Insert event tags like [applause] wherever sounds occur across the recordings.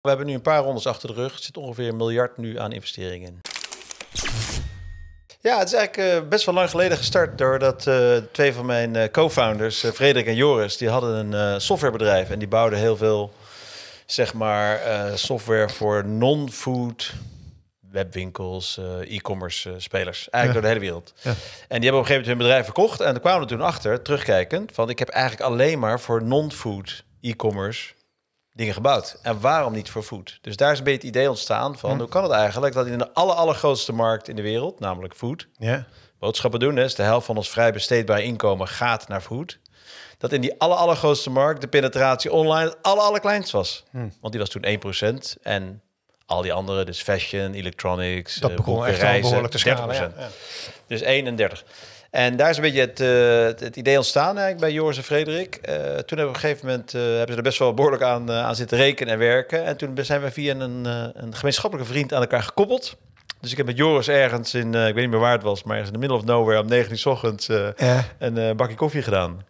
We hebben nu een paar rondes achter de rug. Er zit ongeveer een miljard nu aan investeringen in. Ja, het is eigenlijk eh, best wel lang geleden gestart doordat eh, twee van mijn uh, co-founders, Frederik en Joris, die hadden een softwarebedrijf en die bouwden heel veel, zeg maar, software voor non-food webwinkels, e-commerce spelers, eigenlijk door de hele wereld. Ja. En die hebben op een gegeven moment hun bedrijf verkocht en dan kwamen we toen achter, terugkijkend, van ik heb eigenlijk alleen maar voor non-food e-commerce dingen gebouwd. En waarom niet voor food? Dus daar is een beetje het idee ontstaan van... hoe kan het eigenlijk dat in de aller, allergrootste markt in de wereld... namelijk food, ja. boodschappen doen... is dus de helft van ons vrij besteedbaar inkomen gaat naar food... dat in die aller, markt de penetratie online het aller, allerkleinst was. Hm. Want die was toen 1% en al die andere, dus fashion, electronics, dat eh, begon echt behoorlijk te schalen. Dus 31. En daar is een beetje eh, het, het idee ontstaan eigenlijk bij Joris en Frederik. Eh, toen hebben we op een gegeven moment eh, hebben ze er best wel behoorlijk aan, aan zitten rekenen en werken. En toen zijn we via een, een gemeenschappelijke vriend aan elkaar gekoppeld. Dus ik heb met Joris ergens in, ik weet niet meer waar het was, maar ergens in de middle of nowhere om 9 uur s ochtends een bakje koffie gedaan.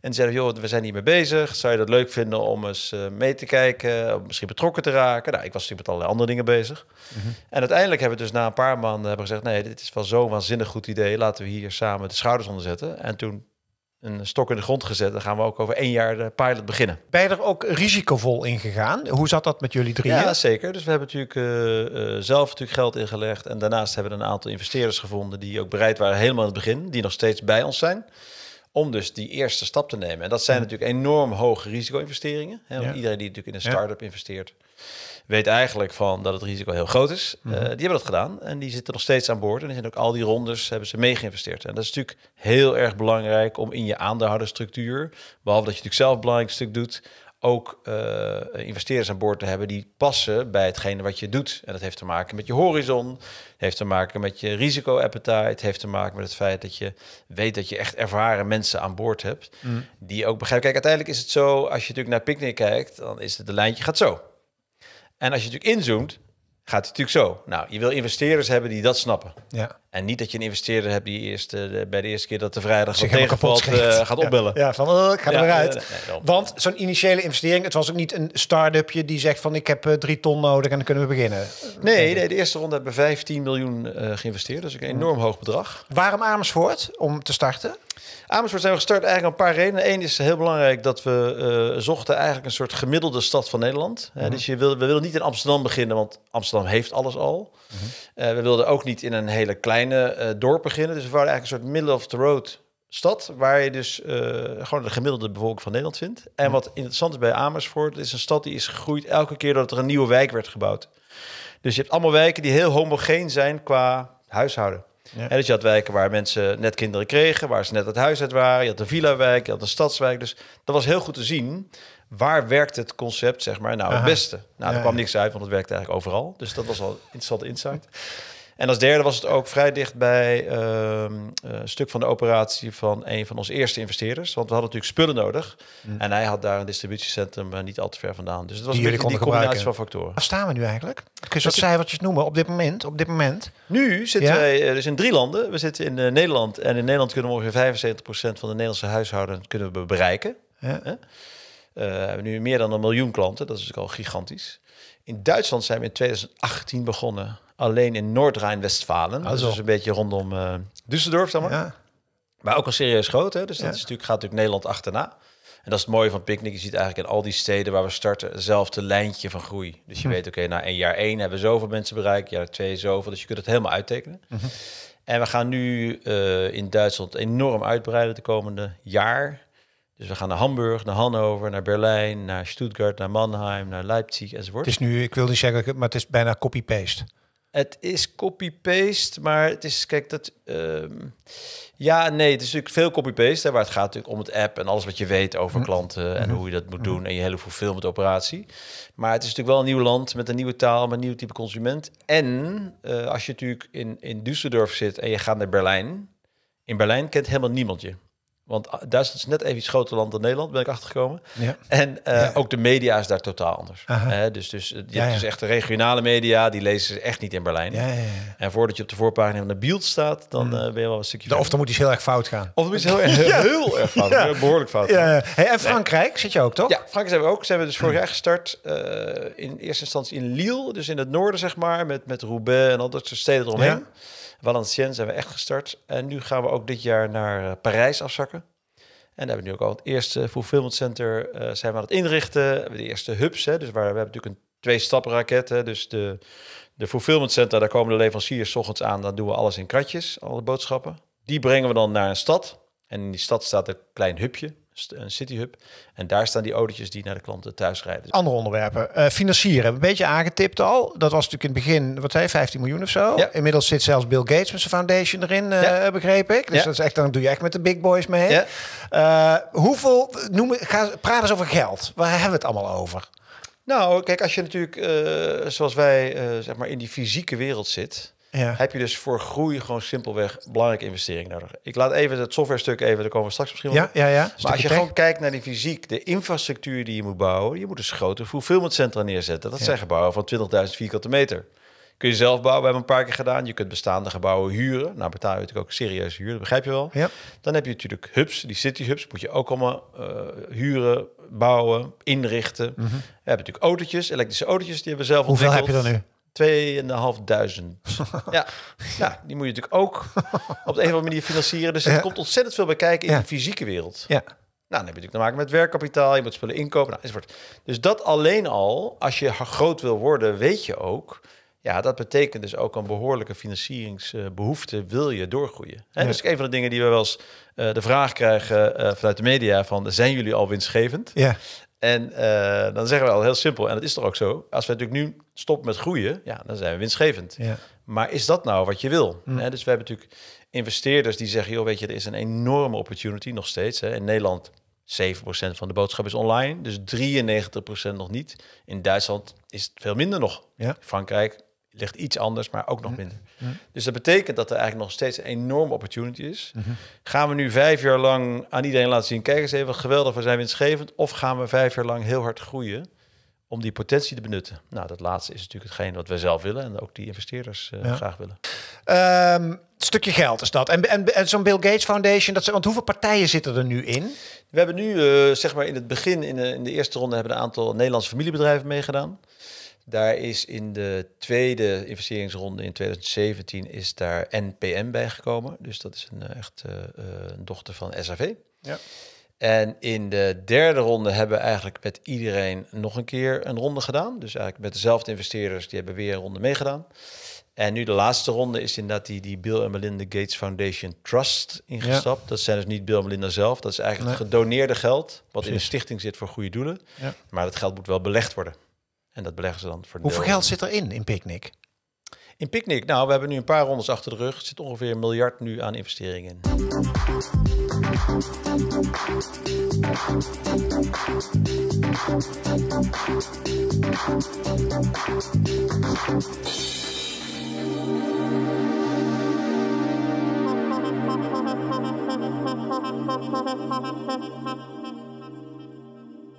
En zeiden, joh, we zijn hiermee bezig. Zou je dat leuk vinden om eens eh, mee te kijken? misschien betrokken te raken? Nou, ik was natuurlijk met allerlei andere dingen bezig. Mhm. En uiteindelijk hebben we dus na een paar maanden hebben gezegd... nee, dit is wel zo'n waanzinnig goed idee. Laten we hier samen de schouders onder zetten. En toen een stok in de grond gezet. Dan gaan we ook over één jaar de pilot beginnen. Ben je er ook risicovol in gegaan? Hoe zat dat met jullie drieën? Ja, zeker. Dus we hebben natuurlijk eh, eh, zelf natuurlijk geld ingelegd. En daarnaast hebben we een aantal investeerders gevonden... die ook bereid waren helemaal aan het begin. Die nog steeds bij ons zijn om dus die eerste stap te nemen. En dat zijn mm. natuurlijk enorm hoge risico-investeringen. Hè? iedereen die natuurlijk in een start-up investeert, weet eigenlijk van dat het risico heel groot is. Mhm. Eh, die hebben dat gedaan en die zitten nog steeds aan boord. En die zijn ook al die rondes hebben ze mee geïnvesteerd. En dat is natuurlijk heel erg belangrijk om in je aandeelhoudersstructuur, behalve dat je natuurlijk zelf een belangrijk stuk doet, ook uh, investeerders aan boord te hebben die passen bij hetgene wat je doet. En dat heeft te maken met je horizon, heeft te maken met je risico-appetite, heeft te maken met het feit dat je weet dat je echt ervaren mensen aan boord hebt. Mm. Die ook begrijpen. Kijk, uiteindelijk is het zo, als je natuurlijk naar Picnic kijkt, dan is het de lijntje gaat zo. En als je natuurlijk inzoomt, gaat het natuurlijk zo. Nou, je wil investeerders hebben die dat snappen. Ja. En niet dat je een investeerder hebt die eerst, eh, bij de eerste keer dat de vrijdag zich tegenvalt uh, gaat opbellen. Ja, van eh, ik ga eruit. Want zo'n initiële investering, het was ook niet een start-upje die zegt van ik heb drie ton nodig en dan kunnen we beginnen. Nee, de eerste ronde hebben we 15 miljoen geïnvesteerd. Dus een mm. enorm hoog bedrag. Waarom Amersfoort om te starten? Amersfoort zijn we gestart eigenlijk om een paar redenen. Eén is heel belangrijk dat we zochten eigenlijk een soort gemiddelde stad van Nederland. Mm-hmm. Dus je wil, we willen niet in Amsterdam beginnen, want Amsterdam heeft alles al. Mm-hmm. we wilden ook niet in een hele kleine kleine eh, dorp beginnen. Dus we waren eigenlijk een soort middle of the road stad, waar je dus eh, gewoon de gemiddelde bevolking van Nederland vindt. En wat interessant is bij Amersfoort, is een stad die is gegroeid elke keer dat er een nieuwe wijk werd gebouwd. Dus je hebt allemaal wijken die heel homogeen zijn qua huishouden. En dus je had wijken waar mensen net kinderen kregen, waar ze net het huis uit waren. Je had de villa-wijk, je had een stadswijk. Dus dat was heel goed te zien. Waar werkt het concept, zeg maar, nou het beste? Nou, daar kwam niks uit, want het werkte eigenlijk overal. Dus dat was al een interessante insight. En als derde was het ook vrij dicht bij ehm, eh, een stuk van de operatie van een van onze eerste investeerders. Want we hadden natuurlijk spullen nodig. Mm. En hij had daar een distributiecentrum uh, niet al te ver vandaan. Dus het was die een combinatie gebruiken. van factoren. Waar staan we nu eigenlijk? Kun je Wat cijfertjes noemen op dit moment? Op dit moment? Nu zitten ja? wij eh, dus in drie landen. We zitten in Nederland. En in Nederland kunnen we ongeveer 75% van de Nederlandse huishoudens kunnen we bereiken. we hebben nu meer dan een miljoen klanten. Dat is natuurlijk al gigantisch. In Duitsland zijn we in 2018 begonnen alleen in Noord-Rijn-Westfalen. Ah, dus een beetje rondom uh, Düsseldorf, zeg maar. Ja. Maar ook al serieus groot, hè? dus dat is natuurlijk, gaat natuurlijk Nederland achterna. En dat is het mooie van Picnic. Je ziet eigenlijk in al die steden waar we starten hetzelfde lijntje van groei. Dus je hm. weet, oké, na een jaar één hebben we zoveel mensen bereikt, jaar twee zoveel. Dus je kunt het helemaal uittekenen. Mhm. En we gaan nu eh, in Duitsland enorm uitbreiden de komende jaar. Dus we gaan naar Hamburg, naar Hannover, naar Berlijn, naar Stuttgart, naar Mannheim, naar Leipzig enzovoort. Het is nu, ik wil niet zeggen, maar het is bijna copy-paste. Het is copy-paste, maar het is, kijk, dat. Ehm, ja, nee, het is natuurlijk veel copy-paste, waar het gaat natuurlijk om het app en alles wat je weet over mhm. klanten en mhm. hoe je dat moet mhm. doen en je hele fulfillment met operatie. Maar het is natuurlijk wel een nieuw land met een nieuwe taal, met een nieuw type consument. En eh, als je natuurlijk in, in Düsseldorf zit en je gaat naar Berlijn, in Berlijn kent helemaal niemand je. Want ah, Duitsland is net even iets groter land dan Nederland, ben ik achtergekomen. Ja. En eh, ook de media is daar totaal anders. dus dus eh, je hebt dus echt de regionale media, die lezen ze echt niet in Berlijn. En voordat je op de voorpagina van de beeld staat, dan hmm. eh, ben je wel een stukje... Of dan moet iets heel erg fout gaan. Of dan is heel, [laughs] heel, heel, erg fout heel Behoorlijk fout Hey, en Frankrijk zit je ook, toch? Ja, Frankrijk zijn we ook. Zijn we dus vorig hmm. jaar gestart in eerste instantie in Lille. Dus in het noorden, zeg maar, met, met Roubaix en al dat soort steden eromheen. Valenciennes zijn we echt gestart. En nu gaan we ook dit jaar naar Parijs afzakken. En daar hebben we nu ook al het eerste fulfillment center eh, zijn we aan het inrichten. We de eerste hubs, hè, dus waar we hebben natuurlijk een twee-stappen-raket. Dus de, de fulfillment center, daar komen de leveranciers ochtends aan. Dan doen we alles in kratjes, alle boodschappen. Die brengen we dan naar een stad. En in die stad staat een klein hubje een city hub En daar staan die autootjes die naar de klanten thuis rijden. Andere onderwerpen. Eh, financieren. Een beetje aangetipt al. Dat was natuurlijk in het begin, wat zei 15 miljoen of zo. Ja. Inmiddels zit zelfs Bill Gates met zijn foundation erin, eh, begreep ik. Dus dat is echt, dan doe je echt met de big boys mee. Eh, hoeveel, noem, ga, praat eens over geld. Waar hebben we het allemaal over? Nou, kijk, als je natuurlijk, zoals wij, zeg maar, in die fysieke wereld zit ja. heb je dus voor groei gewoon simpelweg belangrijke investering nodig. Ik laat even het software stuk even, daar komen we straks misschien wel. Ja, ja, ja. Maar als je gewoon kijkt naar die fysiek, de infrastructuur die je moet bouwen, je moet dus grote centra neerzetten. Dat zijn gebouwen van 20.000 vierkante meter. Kun je zelf bouwen, we hebben een paar keer gedaan. Je kunt bestaande gebouwen huren. Nou betaal je natuurlijk ook serieus huur, begrijp je wel. Ja. Dan heb je natuurlijk hubs, die city hubs moet je ook allemaal eh, huren, bouwen, inrichten. Heb -hmm. We hebben natuurlijk autootjes, elektrische autootjes, die hebben zelf ontwikkeld. Hoeveel heb je dan nu? 2500. [laughs] ja. ja, die moet je natuurlijk ook op een of andere manier financieren. Dus er komt ontzettend veel bij kijken in de fysieke wereld. Ja. Nou, dan heb je natuurlijk te maken met werkkapitaal, je moet spullen inkopen, nou, enzovoort. Dus dat alleen al, als je groot wil worden, weet je ook... Ja, dat betekent dus ook een behoorlijke financieringsbehoefte wil je doorgroeien. Dat is een van de dingen die we wel eens eh, de vraag krijgen eh, vanuit de media van zijn jullie al winstgevend? Ja. En eh, dan zeggen we al heel simpel, en dat is toch ook zo... als we natuurlijk nu stoppen met groeien, ja, dan zijn we winstgevend. Maar is dat nou wat je wil? Mm. Hè? Dus we hebben natuurlijk investeerders die zeggen... joh, weet je, er is een enorme opportunity nog steeds. Hè? In Nederland 7% van de boodschap is online, dus 93% nog niet. In Duitsland is het veel minder nog. Ja. Frankrijk ligt iets anders, maar ook nog minder. Dus dat betekent dat er eigenlijk nog steeds een enorme opportunity is. Mhm. Gaan we nu vijf jaar lang aan iedereen laten zien... kijk eens even, geweldig, we zijn winstgevend... of gaan we vijf jaar lang heel hard groeien om die potentie te benutten? Nou, dat laatste is natuurlijk hetgeen wat wij zelf willen... en ook die investeerders eh, graag willen. Um, stukje geld is dat. En, en, zo'n Bill Gates Foundation, dat ze, want hoeveel partijen zitten er nu in? We hebben nu, eh, zeg maar in het begin, in de, in de eerste ronde... hebben een aantal Nederlandse familiebedrijven meegedaan... Daar is in de tweede investeringsronde in 2017 is daar NPM bijgekomen. Dus dat is een eh, echt eh, eh, dochter van SAV. Ja. En in de derde ronde hebben we eigenlijk met iedereen nog een keer een ronde gedaan. Dus eigenlijk met dezelfde investeerders, die hebben weer een ronde meegedaan. En nu de laatste ronde is inderdaad die, die Bill en Melinda Gates Foundation Trust ingestapt. Dat zijn dus niet Bill en Melinda zelf. Dat is eigenlijk gedoneerde geld, wat in de stichting zit voor goede doelen. Ja. Maar dat geld moet wel belegd worden. En dat beleggen ze dan voor Hoeveel geld zit erin in Picnic? In Picnic, nou, we hebben nu een paar rondes achter de rug. Er zit ongeveer een miljard nu aan investeringen in.